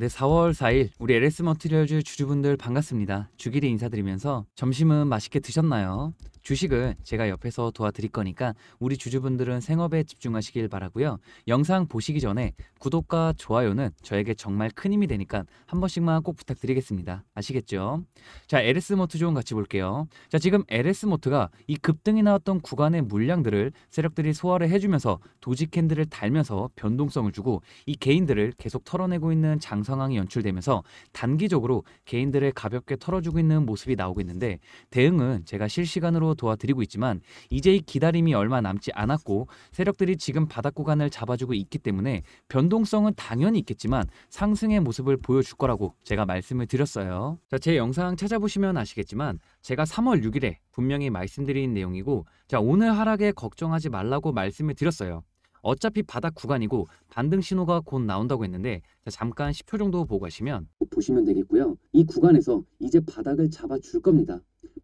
네, 4월 4일 우리 LS 머티리얼즈 주주분들 반갑습니다. 주기리 인사드리면서 점심은 맛있게 드셨나요? 주식은 제가 옆에서 도와드릴 거니까 우리 주주분들은 생업에 집중하시길 바라고요. 영상 보시기 전에 구독과 좋아요는 저에게 정말 큰 힘이 되니까 한 번씩만 꼭 부탁드리겠습니다. 아시겠죠? 자, LS모트 좀 같이 볼게요. 자, 지금 LS모트가 이 급등이 나왔던 구간의 물량들을 세력들이 소화를 해주면서 도지 캔들을 달면서 변동성을 주고 이 개인들을 계속 털어내고 있는 장 상황이 연출되면서 단기적으로 개인들을 가볍게 털어주고 있는 모습이 나오고 있는데 대응은 제가 실시간으로 도와드리고 있지만 이제 이 기다림이 얼마 남지 않았고 세력들이 지금 바닥 구간을 잡아주고 있기 때문에 변동성은 당연히 있겠지만 상승의 모습을 보여줄 거라고 제가 말씀을 드렸어요. 자, 제 영상 찾아보시면 아시겠지만 제가 3월 6일에 분명히 말씀드린 내용이고 자, 오늘 하락에 걱정하지 말라고 말씀을 드렸어요. 어차피 바닥 구간이고 반등 신호가 곧 나온다고 했는데 자, 잠깐 10초 정도 보고 하시면 보시면 되겠고요. 이 구간에서 이제 바닥을 잡아줄 겁니다.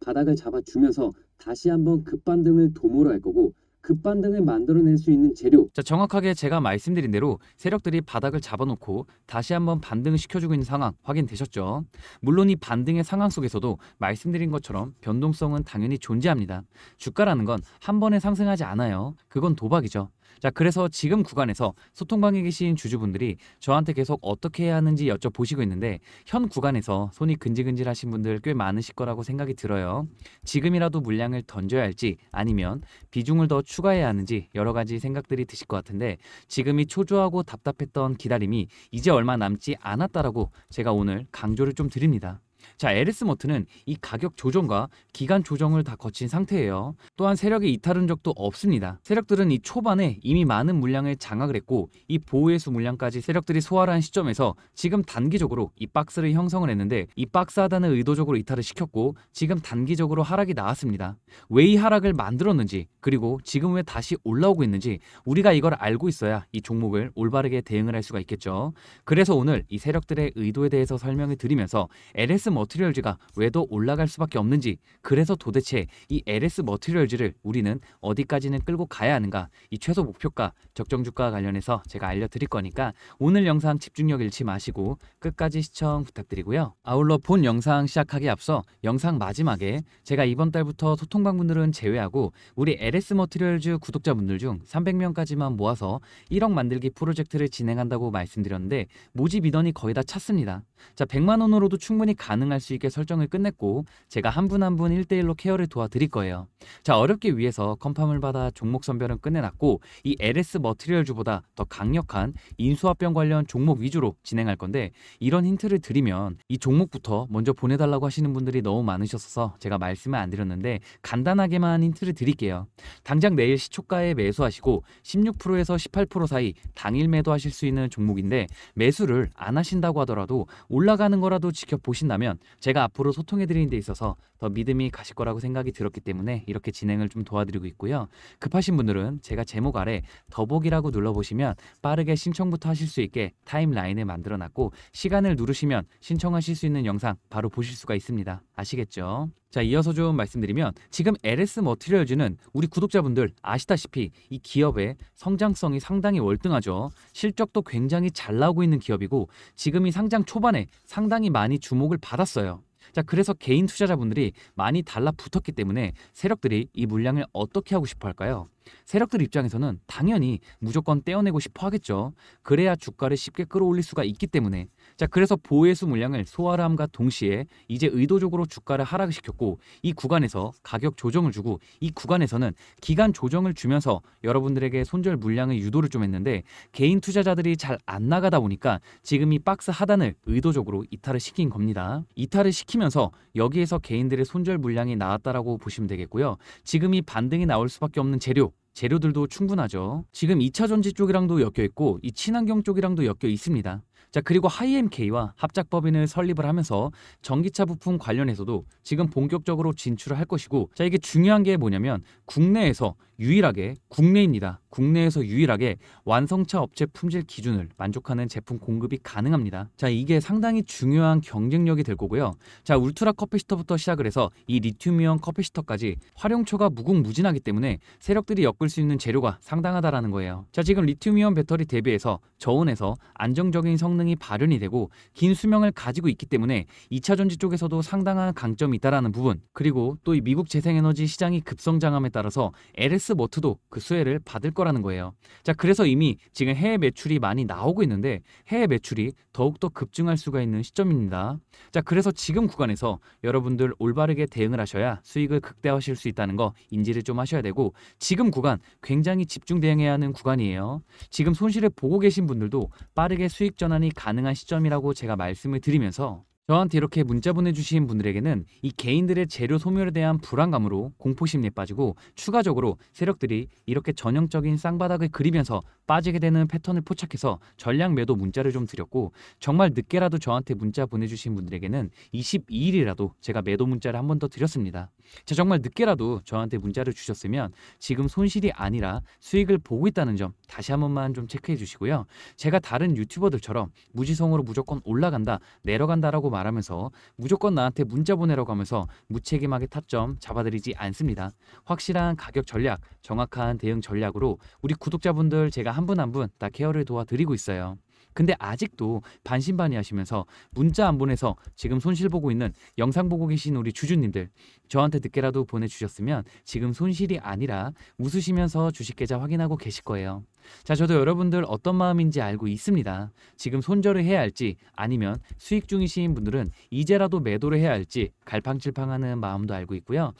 바닥을 잡아주면서 다시 한번 급반등을 도모를 할 거고 급반등을 만들어낼 수 있는 재료 자, 정확하게 제가 말씀드린 대로 세력들이 바닥을 잡아놓고 다시 한번 반등을 시켜주고 있는 상황 확인되셨죠? 물론 이 반등의 상황 속에서도 말씀드린 것처럼 변동성은 당연히 존재합니다. 주가라는 건 한 번에 상승하지 않아요. 그건 도박이죠. 자, 그래서 지금 구간에서 소통방에 계신 주주분들이 저한테 계속 어떻게 해야 하는지 여쭤보시고 있는데 현 구간에서 손이 근질근질 하신 분들 꽤 많으실 거라고 생각이 들어요. 지금이라도 물량을 던져야 할지 아니면 비중을 더 추가해야 하는지 여러 가지 생각들이 드실 것 같은데 지금이 초조하고 답답했던 기다림이 이제 얼마 남지 않았다라고 제가 오늘 강조를 좀 드립니다. 자, 에리스모트는 이 가격 조정과 기간 조정을 다 거친 상태예요. 또한 세력의 이탈은 적도 없습니다. 세력들은 이 초반에 이미 많은 물량을 장악을 했고 이보호해수 물량까지 세력들이 소화를 한 시점에서 지금 단기적으로 이 박스를 형성을 했는데 이 박스 하단을 의도적으로 이탈을 시켰고 지금 단기적으로 하락이 나왔습니다. 왜 이 하락을 만들었는지 그리고 지금 왜 다시 올라오고 있는지 우리가 이걸 알고 있어야 이 종목을 올바르게 대응을 할 수가 있겠죠. 그래서 오늘 이 세력들의 의도에 대해서 설명을 드리면서 LS 모트 머티리얼즈가 왜 더 올라갈 수밖에 없는지 그래서 도대체 이 LS 머티리얼즈를 우리는 어디까지는 끌고 가야 하는가 이 최소 목표가 적정 주가와 관련해서 제가 알려드릴 거니까 오늘 영상 집중력 잃지 마시고 끝까지 시청 부탁드리고요. 아울러 본 영상 시작하기 앞서 영상 마지막에 제가 이번 달부터 소통방분들은 제외하고 우리 LS 머티리얼즈 구독자분들 중 300명까지만 모아서 1억 만들기 프로젝트를 진행한다고 말씀드렸는데 모집 인원이 거의 다 찼습니다. 자 100만 원으로도 충분히 가능할 진행할 수게 설정을 끝냈고 제가 한 분 한 분 1대1로 케어를 도와드릴 거예요. 자 어렵기 위해서 컴팜을 받아 종목 선별은 끝내놨고 이 LS 머트리얼주보다 더 강력한 인수합병 관련 종목 위주로 진행할 건데 이런 힌트를 드리면 이 종목부터 먼저 보내달라고 하시는 분들이 너무 많으셔서 제가 말씀을 안 드렸는데 간단하게만 힌트를 드릴게요. 당장 내일 시초가에 매수하시고 16%에서 18% 사이 당일 매도하실 수 있는 종목인데 매수를 안 하신다고 하더라도 올라가는 거라도 지켜보신다면 제가 앞으로 소통해드리는 데 있어서 더 믿음이 가실 거라고 생각이 들었기 때문에 이렇게 진행을 좀 도와드리고 있고요. 급하신 분들은 제가 제목 아래 더보기라고 눌러보시면 빠르게 신청부터 하실 수 있게 타임라인을 만들어놨고 시간을 누르시면 신청하실 수 있는 영상 바로 보실 수가 있습니다. 아시겠죠? 자, 이어서 좀 말씀드리면 지금 LS 머티리얼즈는 우리 구독자분들 아시다시피 이 기업의 성장성이 상당히 월등하죠. 실적도 굉장히 잘 나오고 있는 기업이고 지금 이 상장 초반에 상당히 많이 주목을 받았어요. 자, 그래서 개인 투자자분들이 많이 달라붙었기 때문에 세력들이 이 물량을 어떻게 하고 싶어 할까요? 세력들 입장에서는 당연히 무조건 떼어내고 싶어 하겠죠. 그래야 주가를 쉽게 끌어올릴 수가 있기 때문에 자, 그래서 보호해수 물량을 소화함과 동시에 이제 의도적으로 주가를 하락시켰고 이 구간에서 가격 조정을 주고 이 구간에서는 기간 조정을 주면서 여러분들에게 손절 물량의 유도를 좀 했는데 개인 투자자들이 잘 안 나가다 보니까 지금 이 박스 하단을 의도적으로 이탈을 시킨 겁니다. 이탈을 시키면서 여기에서 개인들의 손절 물량이 나왔다라고 보시면 되겠고요. 지금 이 반등이 나올 수밖에 없는 재료 재료들도 충분하죠. 지금 2차 전지 쪽이랑도 엮여 있고 이 친환경 쪽이랑도 엮여 있습니다. 자 그리고 하이엠케이와 합작법인을 설립을 하면서 전기차 부품 관련해서도 지금 본격적으로 진출을 할 것이고 자 이게 중요한 게 뭐냐면 국내에서 유일하게 국내입니다. 국내에서 유일하게 완성차 업체 품질 기준을 만족하는 제품 공급이 가능합니다. 자, 이게 상당히 중요한 경쟁력이 될 거고요. 자, 울트라 커피시터부터 시작을 해서 이 리튬이온 커피시터까지 활용처가 무궁무진하기 때문에 세력들이 엮을 수 있는 재료가 상당하다라는 거예요. 자, 지금 리튬이온 배터리 대비해서 저온에서 안정적인 성능이 발현이 되고 긴 수명을 가지고 있기 때문에 2차 전지 쪽에서도 상당한 강점이 있다라는 부분. 그리고 또 이 미국 재생에너지 시장이 급성장함에 따라서 LS 헬스모트도 그 수혜를 받을 거라는 거예요. 자, 그래서 이미 지금 해외 매출이 많이 나오고 있는데 해외 매출이 더욱더 급증할 수가 있는 시점입니다. 자, 그래서 지금 구간에서 여러분들 올바르게 대응을 하셔야 수익을 극대화하실 수 있다는 거 인지를 좀 하셔야 되고 지금 구간 굉장히 집중 대응해야 하는 구간이에요. 지금 손실을 보고 계신 분들도 빠르게 수익 전환이 가능한 시점이라고 제가 말씀을 드리면서 저한테 이렇게 문자 보내주신 분들에게는 이 개인들의 재료 소멸에 대한 불안감으로 공포심에 빠지고 추가적으로 세력들이 이렇게 전형적인 쌍바닥을 그리면서 빠지게 되는 패턴을 포착해서 전략 매도 문자를 좀 드렸고 정말 늦게라도 저한테 문자 보내주신 분들에게는 22일이라도 제가 매도 문자를 한 번 더 드렸습니다. 제 정말 늦게라도 저한테 문자를 주셨으면 지금 손실이 아니라 수익을 보고 있다는 점 다시 한 번만 좀 체크해 주시고요. 제가 다른 유튜버들처럼 무지성으로 무조건 올라간다 내려간다라고 말하면서 무조건 나한테 문자 보내라고 하면서 무책임하게 타점 잡아드리지 않습니다. 확실한 가격 전략, 정확한 대응 전략으로 우리 구독자분들 제가 한 분 한 분 다 케어를 도와드리고 있어요. 근데 아직도 반신반의 하시면서 문자 안 보내서 지금 손실 보고 있는 영상 보고 계신 우리 주주님들 저한테 늦게라도 보내주셨으면 지금 손실이 아니라 웃으시면서 주식계좌 확인하고 계실 거예요. 자, 저도 여러분들 어떤 마음인지 알고 있습니다. 지금 손절을 해야 할지 아니면 수익 중이신 분들은 이제라도 매도를 해야 할지 갈팡질팡하는 마음도 알고 있고요.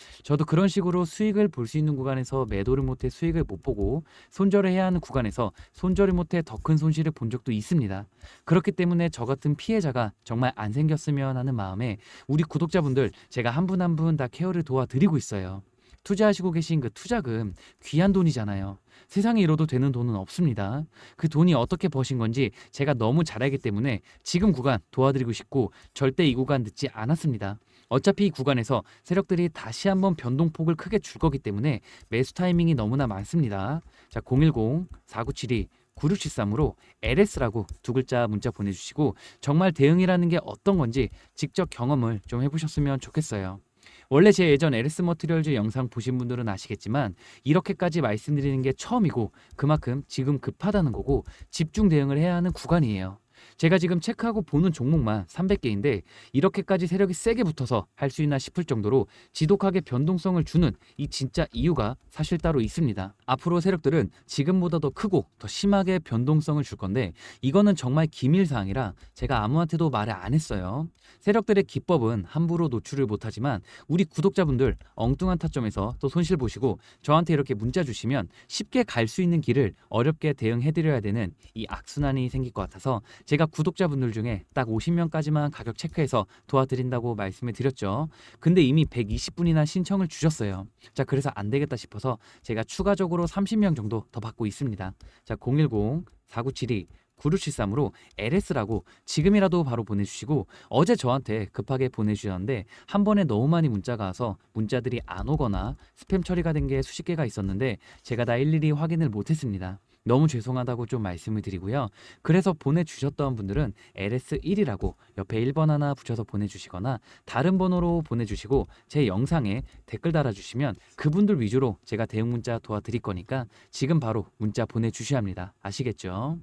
저도 그런 식으로 수익을 볼 수 있는 구간에서 매도를 못해 수익을 못 보고 손절을 해야 하는 구간에서 손절을 못해 더 큰 손실을 본 적도 있습니다. 그렇기 때문에 저 같은 피해자가 정말 안 생겼으면 하는 마음에 우리 구독자분들 제가 한 분 한 분 다 케어를 도와드리고 있어요. 투자하시고 계신 그 투자금 귀한 돈이잖아요. 세상에 잃어도 되는 돈은 없습니다. 그 돈이 어떻게 버신 건지 제가 너무 잘 알기 때문에 지금 구간 도와드리고 싶고 절대 이 구간 늦지 않았습니다. 어차피 이 구간에서 세력들이 다시 한번 변동폭을 크게 줄 거기 때문에 매수 타이밍이 너무나 많습니다. 자, 010-4972 9673으로 LS라고 두 글자 문자 보내주시고 정말 대응이라는 게 어떤 건지 직접 경험을 좀 해보셨으면 좋겠어요. 원래 제 예전 에리스 머트리얼즈 영상 보신 분들은 아시겠지만 이렇게까지 말씀드리는 게 처음이고 그만큼 지금 급하다는 거고 집중 대응을 해야 하는 구간이에요. 제가 지금 체크하고 보는 종목만 300개인데 이렇게까지 세력이 세게 붙어서 할 수 있나 싶을 정도로 지독하게 변동성을 주는 이 진짜 이유가 사실 따로 있습니다. 앞으로 세력들은 지금보다 더 크고 더 심하게 변동성을 줄 건데 이거는 정말 기밀사항이라 제가 아무한테도 말을 안 했어요. 세력들의 기법은 함부로 노출을 못하지만 우리 구독자분들 엉뚱한 타점에서 또 손실 보시고 저한테 이렇게 문자 주시면 쉽게 갈 수 있는 길을 어렵게 대응해드려야 되는 이 악순환이 생길 것 같아서 제가 제가 구독자분들 중에 딱 50명까지만 가격 체크해서 도와드린다고 말씀을 드렸죠. 근데 이미 120분이나 신청을 주셨어요. 자, 그래서 안 되겠다 싶어서 제가 추가적으로 30명 정도 더 받고 있습니다. 자, 010 4972 9673으로 LS라고 지금이라도 바로 보내주시고 어제 저한테 급하게 보내주셨는데 한 번에 너무 많이 문자가 와서 문자들이 안 오거나 스팸 처리가 된 게 수십 개가 있었는데 제가 다 일일이 확인을 못했습니다. 너무 죄송하다고 좀 말씀을 드리고요. 그래서 보내주셨던 분들은 LS1이라고 옆에 1번 하나 붙여서 보내주시거나 다른 번호로 보내주시고 제 영상에 댓글 달아주시면 그분들 위주로 제가 대응 문자 도와드릴 거니까 지금 바로 문자 보내주셔야 합니다. 아시겠죠?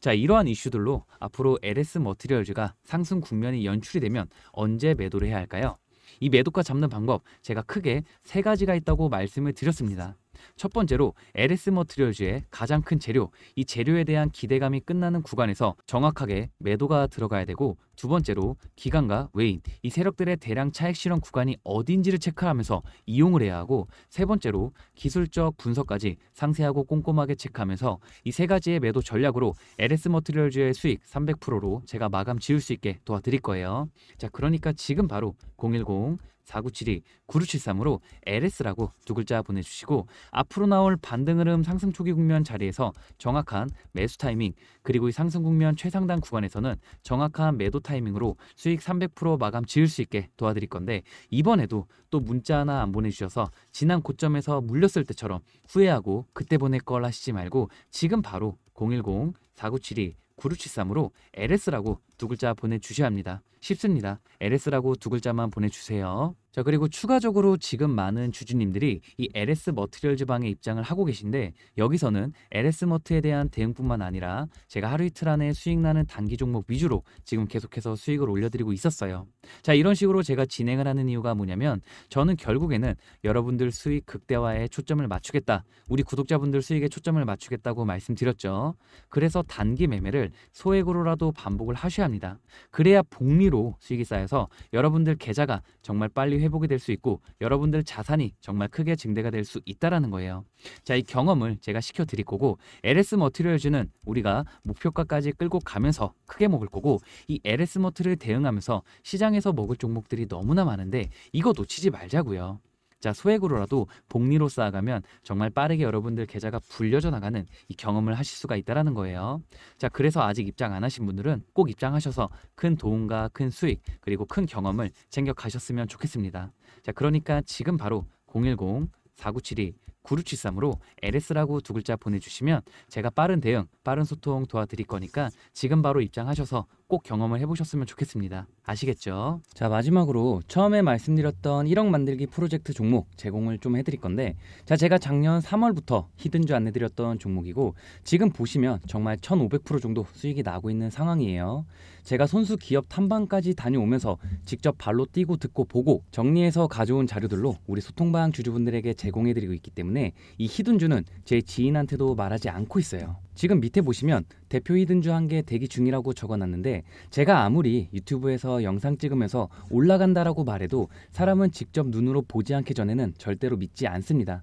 자 이러한 이슈들로 앞으로 LS 머티리얼즈가 상승 국면이 연출이 되면 언제 매도를 해야 할까요? 이 매도가 잡는 방법 제가 크게 세 가지가 있다고 말씀을 드렸습니다. 첫 번째로 LS 머트리얼즈의 가장 큰 재료, 이 재료에 대한 기대감이 끝나는 구간에서 정확하게 매도가 들어가야 되고 두 번째로 기관과 외인, 이 세력들의 대량 차액실험 구간이 어딘지를 체크하면서 이용을 해야 하고 세 번째로 기술적 분석까지 상세하고 꼼꼼하게 체크하면서 이 세 가지의 매도 전략으로 LS 머트리얼즈의 수익 300%로 제가 마감 지을 수 있게 도와드릴 거예요. 자, 그러니까 지금 바로 010 4972-9673으로 LS라고 두 글자 보내주시고 앞으로 나올 반등 흐름 상승 초기 국면 자리에서 정확한 매수 타이밍 그리고 이 상승 국면 최상단 구간에서는 정확한 매도 타이밍으로 수익 300% 마감 지을 수 있게 도와드릴 건데 이번에도 또 문자 하나 안 보내주셔서 지난 고점에서 물렸을 때처럼 후회하고 그때 보낼 걸 하시지 말고 지금 바로 010-4972-9673으로 LS라고 두 글자 보내주셔야 합니다. 쉽습니다. ls라고 두 글자만 보내주세요. 자 그리고 추가적으로 지금 많은 주주님들이 이 LS 머트리얼 지방에 입장을 하고 계신데 여기서는 LS 머트에 대한 대응뿐만 아니라 제가 하루 이틀 안에 수익 나는 단기 종목 위주로 지금 계속해서 수익을 올려드리고 있었어요. 자 이런 식으로 제가 진행을 하는 이유가 뭐냐면 저는 결국에는 여러분들 수익 극대화에 초점을 맞추겠다. 우리 구독자분들 수익에 초점을 맞추겠다고 말씀드렸죠. 그래서 단기 매매를 소액으로라도 반복을 하셔야 합니다. 그래야 복리로 수익이 쌓여서 여러분들 계좌가 정말 빨리 회복이 될 수 있고 여러분들 자산이 정말 크게 증대가 될 수 있다라는 거예요. 자, 이 경험을 제가 시켜 드릴 거고 LS 머티리얼즈는 우리가 목표가까지 끌고 가면서 크게 먹을 거고 이 LS 머티를 대응하면서 시장에서 먹을 종목들이 너무나 많은데 이거 놓치지 말자고요. 자 소액으로라도 복리로 쌓아가면 정말 빠르게 여러분들 계좌가 불려져 나가는 이 경험을 하실 수가 있다라는 거예요. 자 그래서 아직 입장 안 하신 분들은 꼭 입장하셔서 큰 도움과 큰 수익 그리고 큰 경험을 챙겨 가셨으면 좋겠습니다. 자 그러니까 지금 바로 010 4972 9 6 7 3으로 LS라고 두 글자 보내주시면 제가 빠른 대응, 빠른 소통 도와드릴 거니까 지금 바로 입장하셔서 꼭 경험을 해보셨으면 좋겠습니다. 아시겠죠? 자, 마지막으로 처음에 말씀드렸던 1억 만들기 프로젝트 종목 제공을 좀 해드릴 건데, 자, 제가 작년 3월부터 히든주 안내드렸던 종목이고, 지금 보시면 정말 1,500% 정도 수익이 나고 있는 상황이에요. 제가 손수 기업 탐방까지 다녀오면서 직접 발로 뛰고 듣고 보고 정리해서 가져온 자료들로 우리 소통방 주주분들에게 제공해드리고 있기 때문에 이 히든주는 제 지인한테도 말하지 않고 있어요. 지금 밑에 보시면 대표 히든주 한 개 대기 중이라고 적어놨는데 제가 아무리 유튜브에서 영상 찍으면서 올라간다라고 말해도 사람은 직접 눈으로 보지 않기 전에는 절대로 믿지 않습니다.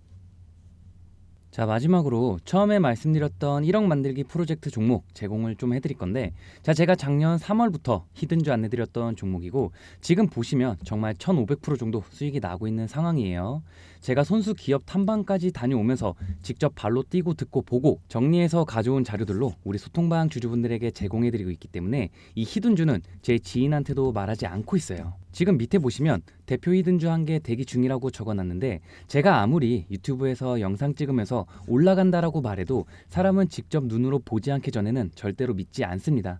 자 마지막으로 처음에 말씀드렸던 1억 만들기 프로젝트 종목 제공을 좀 해드릴 건데 자 제가 작년 3월부터 히든주 안내드렸던 종목이고 지금 보시면 정말 1500% 정도 수익이 나고 있는 상황이에요 제가 손수 기업 탐방까지 다녀오면서 직접 발로 뛰고 듣고 보고 정리해서 가져온 자료들로 우리 소통방 주주분들에게 제공해드리고 있기 때문에 이 히든주는 제 지인한테도 말하지 않고 있어요. 지금 밑에 보시면 대표 히든주 한 개 대기 중이라고 적어놨는데 제가 아무리 유튜브에서 영상 찍으면서 올라간다라고 말해도 사람은 직접 눈으로 보지 않기 전에는 절대로 믿지 않습니다.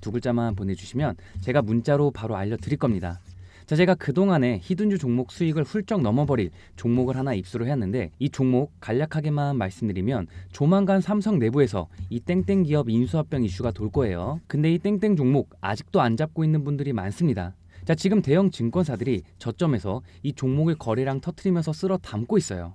두 글자만 보내주시면 제가 문자로 바로 알려드릴 겁니다. 자, 제가 그동안에 히든주 종목 수익을 훌쩍 넘어버릴 종목을 하나 입수를 했는데 이 종목 간략하게만 말씀드리면 조만간 삼성 내부에서 이 땡땡 기업 인수합병 이슈가 돌 거예요. 근데 이 땡땡 종목 아직도 안 잡고 있는 분들이 많습니다. 자, 지금 대형 증권사들이 저점에서 이 종목을 거래량 터트리면서 쓸어 담고 있어요.